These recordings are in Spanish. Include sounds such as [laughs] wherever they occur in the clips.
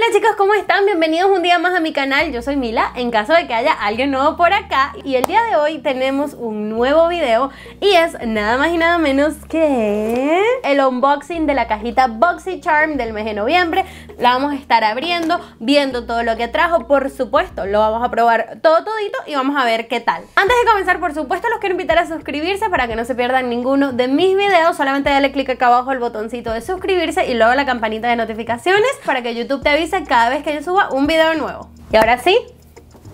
Hola chicos, ¿cómo están? Bienvenidos un día más a mi canal, yo soy Mila, en caso de que haya alguien nuevo por acá y el día de hoy tenemos un nuevo video y es nada más y nada menos que el unboxing de la cajita BoxyCharm del mes de noviembre la vamos a estar abriendo, viendo todo lo que trajo, por supuesto lo vamos a probar todo todito y vamos a ver qué tal antes de comenzar por supuesto los quiero invitar a suscribirse para que no se pierdan ninguno de mis videos, solamente dale clic acá abajo al botoncito de suscribirse y luego la campanita de notificaciones para que YouTube te avise cada vez que yo suba un video nuevo. Y ahora sí,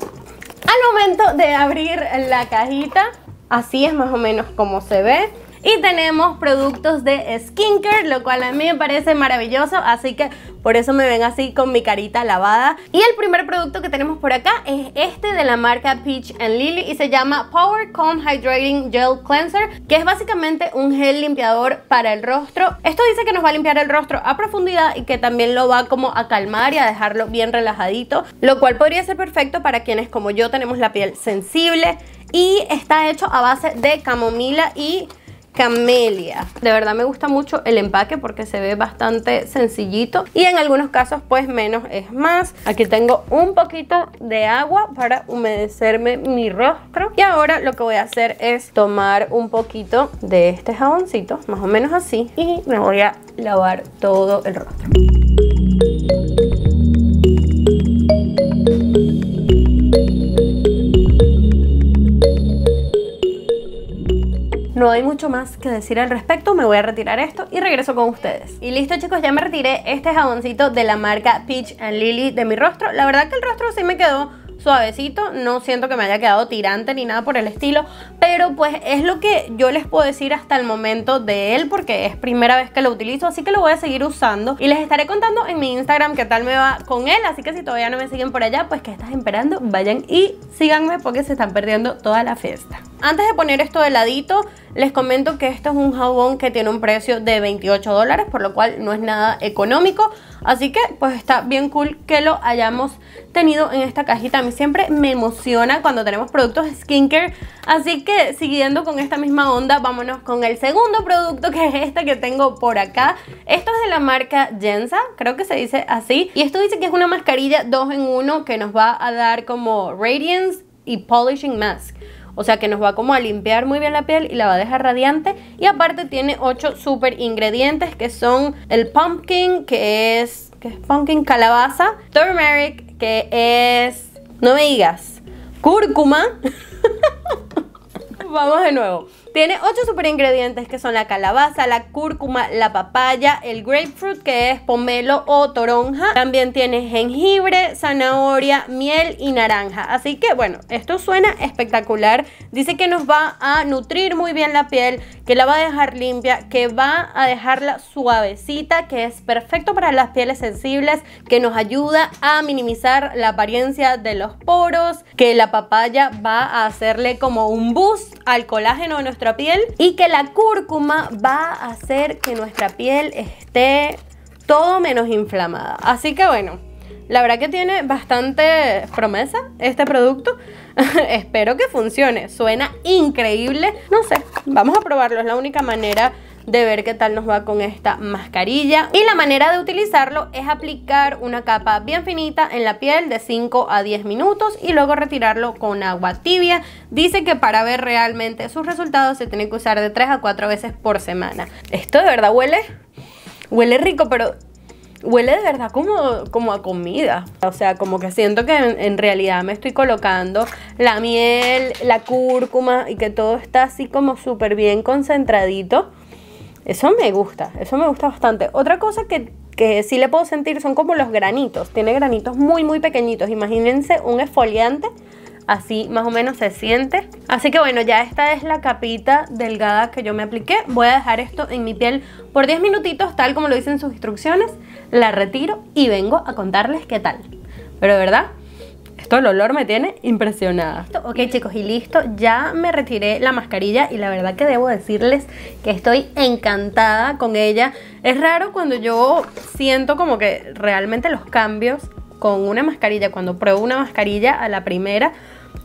al momento de abrir la cajita, así es más o menos como se ve. Y tenemos productos de skincare, lo cual a mí me parece maravilloso, así que por eso me ven así con mi carita lavada. Y el primer producto que tenemos por acá es este de la marca Peach and Lily y se llama Power Calm Hydrating Gel Cleanser, que es básicamente un gel limpiador para el rostro. Esto dice que nos va a limpiar el rostro a profundidad y que también lo va como a calmar y a dejarlo bien relajadito, lo cual podría ser perfecto para quienes como yo tenemos la piel sensible y está hecho a base de camomila y Camelia. De verdad me gusta mucho el empaque porque se ve bastante sencillito y en algunos casos pues menos es más. Aquí tengo un poquito de agua para humedecerme mi rostro y ahora lo que voy a hacer es tomar un poquito de este jaboncito, más o menos así, y me voy a lavar todo el rostro. No hay mucho más que decir al respecto, me voy a retirar esto y regreso con ustedes. Y listo chicos, ya me retiré este jaboncito de la marca Peach and Lily de mi rostro. La verdad que el rostro sí me quedó suavecito, no siento que me haya quedado tirante ni nada por el estilo, pero pues es lo que yo les puedo decir hasta el momento de él porque es primera vez que lo utilizo, así que lo voy a seguir usando y les estaré contando en mi Instagram qué tal me va con él, así que si todavía no me siguen por allá, pues que estás esperando, vayan y síganme porque se están perdiendo toda la fiesta. Antes de poner esto de ladito, les comento que esto es un jabón que tiene un precio de 28 dólares, por lo cual no es nada económico. Así que pues está bien cool que lo hayamos tenido en esta cajita. A mí siempre me emociona cuando tenemos productos skincare. Así que siguiendo con esta misma onda, vámonos con el segundo producto que es este que tengo por acá. Esto es de la marca Jensa, creo que se dice así. Y esto dice que es una mascarilla 2 en 1 que nos va a dar como Radiance y Polishing Mask. O sea que nos va como a limpiar muy bien la piel y la va a dejar radiante. Y aparte tiene ocho super ingredientes que son el pumpkin, que es, que es pumpkin calabaza, turmeric, que es, no me digas, cúrcuma. [laughs] Vamos de nuevo. Tiene 8 super ingredientes que son la calabaza, la cúrcuma, la papaya, el grapefruit que es pomelo o toronja. También tiene jengibre, zanahoria, miel y naranja. Así que bueno, esto suena espectacular. Dice que nos va a nutrir muy bien la piel, que la va a dejar limpia, que va a dejarla suavecita, que es perfecto para las pieles sensibles, que nos ayuda a minimizar la apariencia de los poros, que la papaya va a hacerle como un boost al colágeno nuestro piel y que la cúrcuma va a hacer que nuestra piel esté todo menos inflamada. Así que bueno, la verdad que tiene bastante promesa este producto. [laughs] Espero que funcione. Suena increíble. No sé, vamos a probarlo. Es la única manera de ver qué tal nos va con esta mascarilla. Y la manera de utilizarlo es aplicar una capa bien finita en la piel de 5 a 10 minutos y luego retirarlo con agua tibia. Dice que para ver realmente sus resultados se tiene que usar de 3 a 4 veces por semana. Esto de verdad huele, huele rico, pero huele de verdad como, como a comida. O sea, como que siento que en, en, realidad me estoy colocando la miel, la cúrcuma y que todo está así como súper bien concentradito. Eso me gusta, eso me gusta bastante. Otra cosa que, que sí le puedo sentir son como los granitos. Tiene granitos muy, muy pequeñitos. Imagínense un esfoliante así más o menos se siente. Así que bueno, ya esta es la capita delgada que yo me apliqué. Voy a dejar esto en mi piel por 10 minutitos, tal como lo dicen sus instrucciones. La retiro y vengo a contarles qué tal. Pero de verdad, el olor me tiene impresionada. Ok chicos, y listo, ya me retiré la mascarilla y la verdad que debo decirles que estoy encantada con ella. Es raro cuando yo siento como que realmente los cambios con una mascarilla, cuando pruebo una mascarilla a la primera,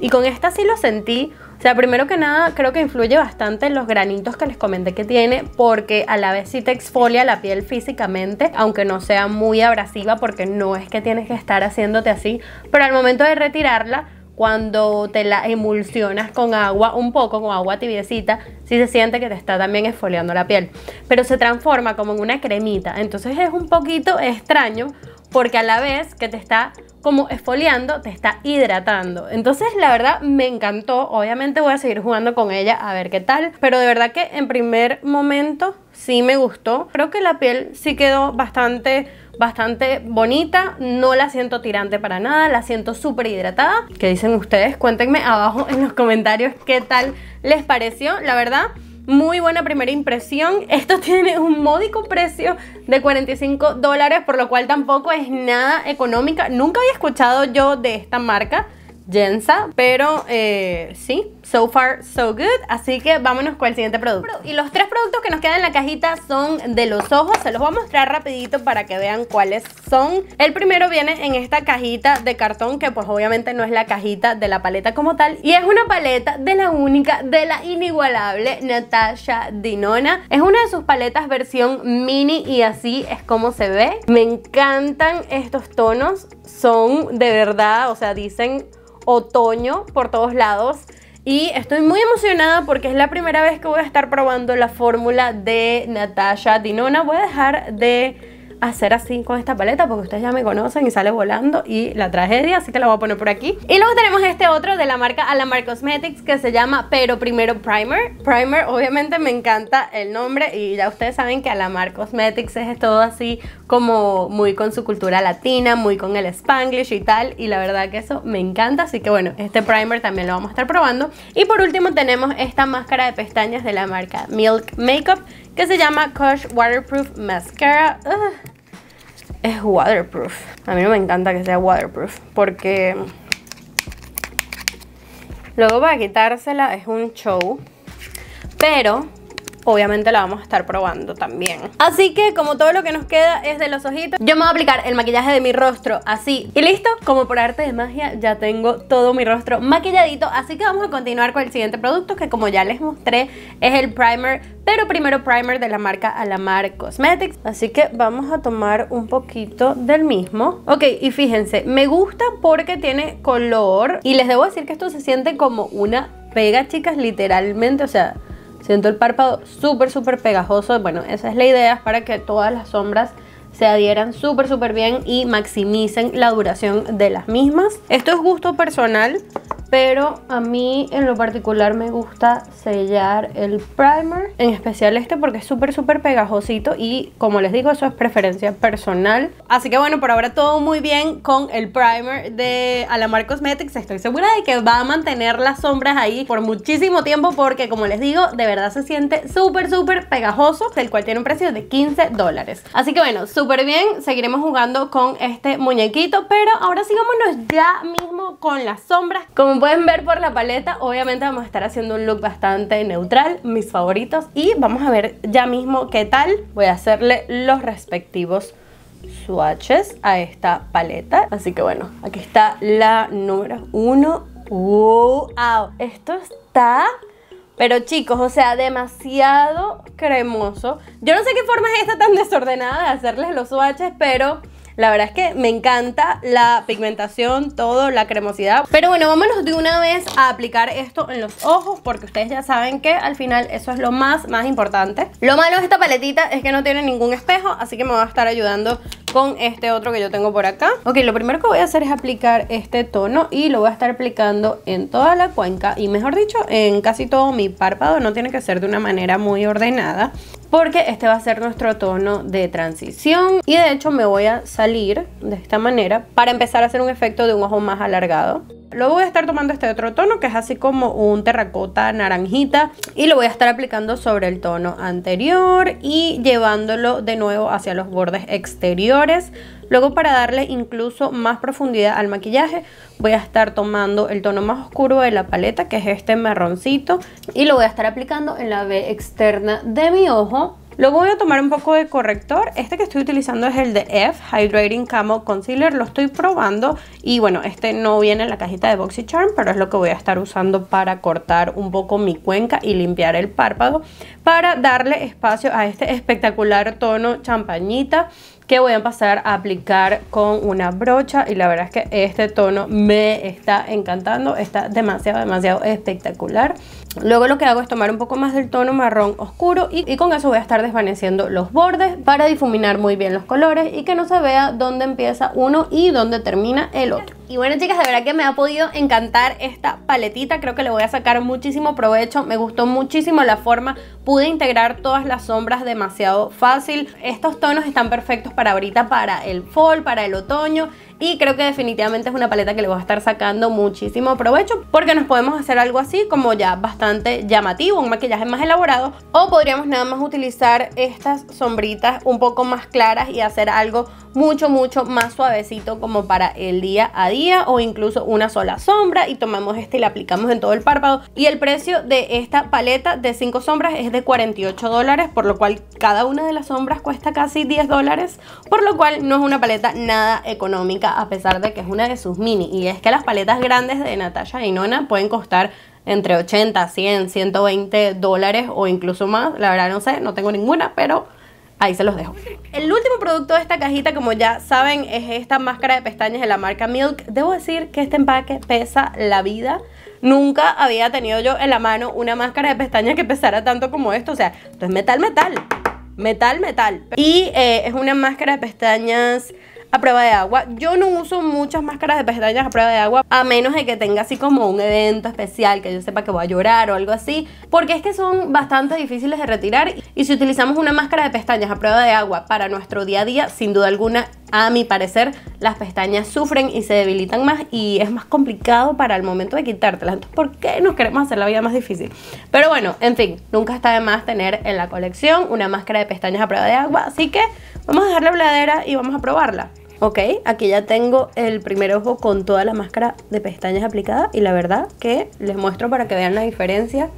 y con esta sí lo sentí. O sea, primero que nada, creo que influye bastante en los granitos que les comenté que tiene, porque a la vez sí te exfolia la piel físicamente, aunque no sea muy abrasiva, porque no es que tienes que estar haciéndote así, pero al momento de retirarla, cuando te la emulsionas con agua, un poco con agua tibiecita, sí se siente que te está también exfoliando la piel, pero se transforma como en una cremita, entonces es un poquito extraño porque a la vez que te está como esfoliando, te está hidratando. Entonces, la verdad, me encantó. Obviamente voy a seguir jugando con ella a ver qué tal. Pero de verdad que en primer momento sí me gustó. Creo que la piel sí quedó bastante bastante bonita, no la siento tirante para nada, la siento súper hidratada. ¿Qué dicen ustedes? Cuéntenme abajo en los comentarios qué tal les pareció. La verdad, muy buena primera impresión. Esto [laughs] tiene un módico precio de 45 dólares, por lo cual tampoco es nada económica. Nunca había escuchado yo de esta marca. Jensa, pero eh, sí, so far so good, así que vámonos con el siguiente producto. Y los tres productos que nos quedan en la cajita son de los ojos, se los voy a mostrar rapidito para que vean cuáles son. El primero viene en esta cajita de cartón que pues obviamente no es la cajita de la paleta como tal y es una paleta de la única, de la inigualable Natasha Dinona. Es una de sus paletas versión mini y así es como se ve. Me encantan estos tonos, son de verdad, o sea, dicen otoño por todos lados. Y estoy muy emocionada porque es la primera vez que voy a estar probando la fórmula de Natasha Dinona. Voy a dejar de hacer así con esta paleta porque ustedes ya me conocen y sale volando y la tragedia, así que la voy a poner por aquí. Y luego tenemos este otro de la marca Alamar Cosmetics que se llama Pero Primero Primer. Primer, obviamente me encanta el nombre y ya ustedes saben que Alamar Cosmetics es todo así como muy con su cultura latina, muy con el spanglish y tal y la verdad que eso me encanta, así que bueno, este primer también lo vamos a estar probando. Y por último tenemos esta máscara de pestañas de la marca Milk Makeup que se llama Kosh Waterproof Mascara es waterproof. A mí no me encanta que sea waterproof porque luego para quitársela es un show. Pero obviamente la vamos a estar probando también. Así que como todo lo que nos queda es de los ojitos, yo me voy a aplicar el maquillaje de mi rostro así. Y listo, como por arte de magia ya tengo todo mi rostro maquilladito, así que vamos a continuar con el siguiente producto que como ya les mostré es el primer, pero primero primer de la marca Alamar Cosmetics. Así que vamos a tomar un poquito del mismo. Ok, y fíjense, me gusta porque tiene color y les debo decir que esto se siente como una pega, chicas, literalmente, o sea... Siento el párpado súper, súper pegajoso. Bueno, esa es la idea, es para que todas las sombras se adhieran súper, súper bien y maximicen la duración de las mismas. Esto es gusto personal pero a mí en lo particular me gusta sellar el primer, en especial este porque es súper súper pegajosito y como les digo eso es preferencia personal. Así que bueno, por ahora todo muy bien con el primer de Alamar Cosmetics, estoy segura de que va a mantener las sombras ahí por muchísimo tiempo porque como les digo, de verdad se siente súper súper pegajoso, el cual tiene un precio de 15 dólares. Así que bueno, súper bien, seguiremos jugando con este muñequito, pero ahora sigámonos ya mismo con las sombras. Como pueden ver por la paleta, obviamente vamos a estar haciendo un look bastante neutral, mis favoritos. Y vamos a ver ya mismo qué tal. Voy a hacerle los respectivos swatches a esta paleta. Así que bueno, aquí está la número uno. ¡Wow! Esto está... Pero chicos, o sea, demasiado cremoso. Yo no sé qué forma es esta tan desordenada de hacerles los swatches, pero la verdad es que me encanta la pigmentación, todo, la cremosidad. Pero bueno, vámonos de una vez a aplicar esto en los ojos porque ustedes ya saben que al final eso es lo más, más importante. Lo malo de esta paletita es que no tiene ningún espejo, así que me va a estar ayudando con este otro que yo tengo por acá. Ok, lo primero que voy a hacer es aplicar este tono y lo voy a estar aplicando en toda la cuenca y mejor dicho, en casi todo mi párpado. No tiene que ser de una manera muy ordenada porque este va a ser nuestro tono de transición y de hecho me voy a salir de esta manera para empezar a hacer un efecto de un ojo más alargado. Luego voy a estar tomando este otro tono que es así como un terracota naranjita y lo voy a estar aplicando sobre el tono anterior y llevándolo de nuevo hacia los bordes exteriores Luego para darle incluso más profundidad al maquillaje voy a estar tomando el tono más oscuro de la paleta que es este marroncito y lo voy a estar aplicando en la B externa de mi ojo. Luego voy a tomar un poco de corrector, este que estoy utilizando es el de F Hydrating Camo Concealer, lo estoy probando y bueno, este no viene en la cajita de BoxyCharm, pero es lo que voy a estar usando para cortar un poco mi cuenca y limpiar el párpado para darle espacio a este espectacular tono champañita que voy a pasar a aplicar con una brocha y la verdad es que este tono me está encantando, está demasiado, demasiado espectacular. Luego lo que hago es tomar un poco más del tono marrón oscuro y, y, con eso voy a estar desvaneciendo los bordes para difuminar muy bien los colores y que no se vea dónde empieza uno y dónde termina el otro. Y bueno chicas, de verdad que me ha podido encantar esta paletita, creo que le voy a sacar muchísimo provecho, me gustó muchísimo la forma, pude integrar todas las sombras demasiado fácil, estos tonos están perfectos para ahorita, para el fall, para el otoño y creo que definitivamente es una paleta que le voy a estar sacando muchísimo provecho porque nos podemos hacer algo así como ya bastante llamativo, un maquillaje más elaborado o podríamos nada más utilizar estas sombritas un poco más claras y hacer algo mucho mucho más suavecito como para el día a día o incluso una sola sombra y tomamos esta y la aplicamos en todo el párpado y el precio de esta paleta de 5 sombras es de 48 dólares por lo cual cada una de las sombras cuesta casi 10 dólares por lo cual no es una paleta nada económica a pesar de que es una de sus mini. Y es que las paletas grandes de Natasha y Nona pueden costar entre 80, 100, 120 dólares o incluso más. La verdad no sé, no tengo ninguna, pero ahí se los dejo. El último producto de esta cajita, como ya saben, es esta máscara de pestañas de la marca Milk. Debo decir que este empaque pesa la vida. Nunca había tenido yo en la mano una máscara de pestañas que pesara tanto como esto. O sea, esto es metal, metal. Metal, metal. Y eh, es una máscara de pestañas a prueba de agua. Yo no uso muchas máscaras de pestañas a prueba de agua, a menos de que tenga así como un evento especial, que yo sepa que voy a llorar o algo así, porque es que son bastante difíciles de retirar y si utilizamos una máscara de pestañas a prueba de agua para nuestro día a día, sin duda alguna, a mi parecer, las pestañas sufren y se debilitan más y es más complicado para el momento de quitártelas. Entonces, ¿por qué nos queremos hacer la vida más difícil? Pero bueno, en fin, nunca está de más tener en la colección una máscara de pestañas a prueba de agua, así que vamos a dejar la bladera y vamos a probarla. Ok, aquí ya tengo el primer ojo con toda la máscara de pestañas aplicada y la verdad que les muestro para que vean la diferencia.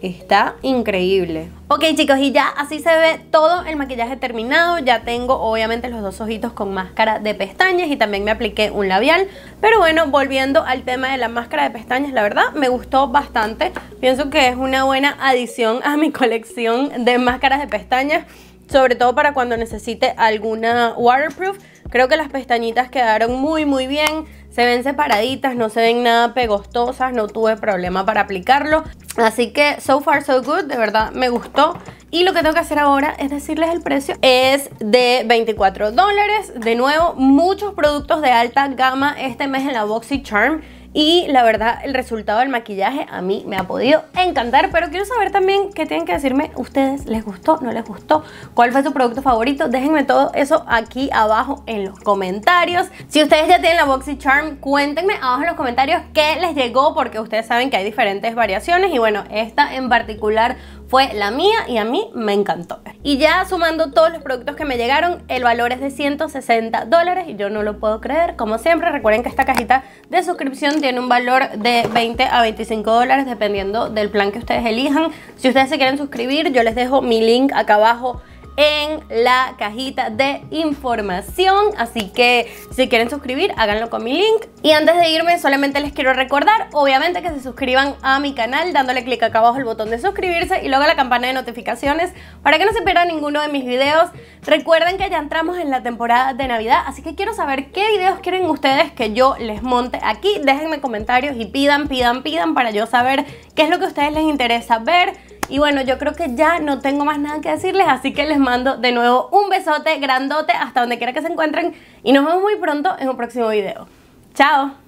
Está increíble. Ok chicos, y ya así se ve todo el maquillaje terminado. Ya tengo obviamente los dos ojitos con máscara de pestañas y también me apliqué un labial. Pero bueno, volviendo al tema de la máscara de pestañas, la verdad me gustó bastante. Pienso que es una buena adición a mi [laughs] colección de máscaras de pestañas. Sobre todo para cuando necesite alguna waterproof Creo que las pestañitas quedaron muy muy bien. Se ven separaditas, no se ven nada pegostosas, no tuve problema para aplicarlo. Así que so far so good, de verdad me gustó. Y lo que tengo que hacer ahora es decirles el precio. Es de 24 dólares. De nuevo, muchos productos de alta gama este mes en la BoxyCharm. Y la verdad, el resultado del maquillaje a mí me ha podido encantar, pero quiero saber también qué tienen que decirme ustedes. ¿Les gustó? ¿No les gustó? ¿Cuál fue su producto favorito? Déjenme todo eso aquí abajo en los comentarios. Si ustedes ya tienen la Boxy Charm, cuéntenme abajo en los comentarios qué les llegó, porque ustedes saben que hay diferentes variaciones y bueno, esta en particular fue la mía y a mí me encantó. Y ya sumando todos los productos que me llegaron, el valor es de 160 dólares y yo no lo puedo creer. Como siempre, recuerden que esta cajita de suscripción tiene un valor de 20 a 25 dólares dependiendo del plan que ustedes elijan. Si ustedes se quieren suscribir, yo les dejo mi link acá abajo en la cajita de información. Así que si quieren suscribir, háganlo con mi link. Y antes de irme, solamente les quiero recordar, obviamente, que se suscriban a mi canal dándole clic acá abajo al botón de suscribirse y luego a la campana de notificaciones para que no se pierdan ninguno de mis videos. Recuerden que ya entramos en la temporada de Navidad, así que quiero saber qué videos quieren ustedes que yo les monte aquí. Déjenme comentarios y pidan, pidan, pidan para yo saber qué es lo que a ustedes les interesa ver y bueno, yo creo que ya no tengo más nada que decirles, así que les mando de nuevo un besote grandote hasta donde quiera que se encuentren y nos vemos muy pronto en un próximo video. ¡Chao!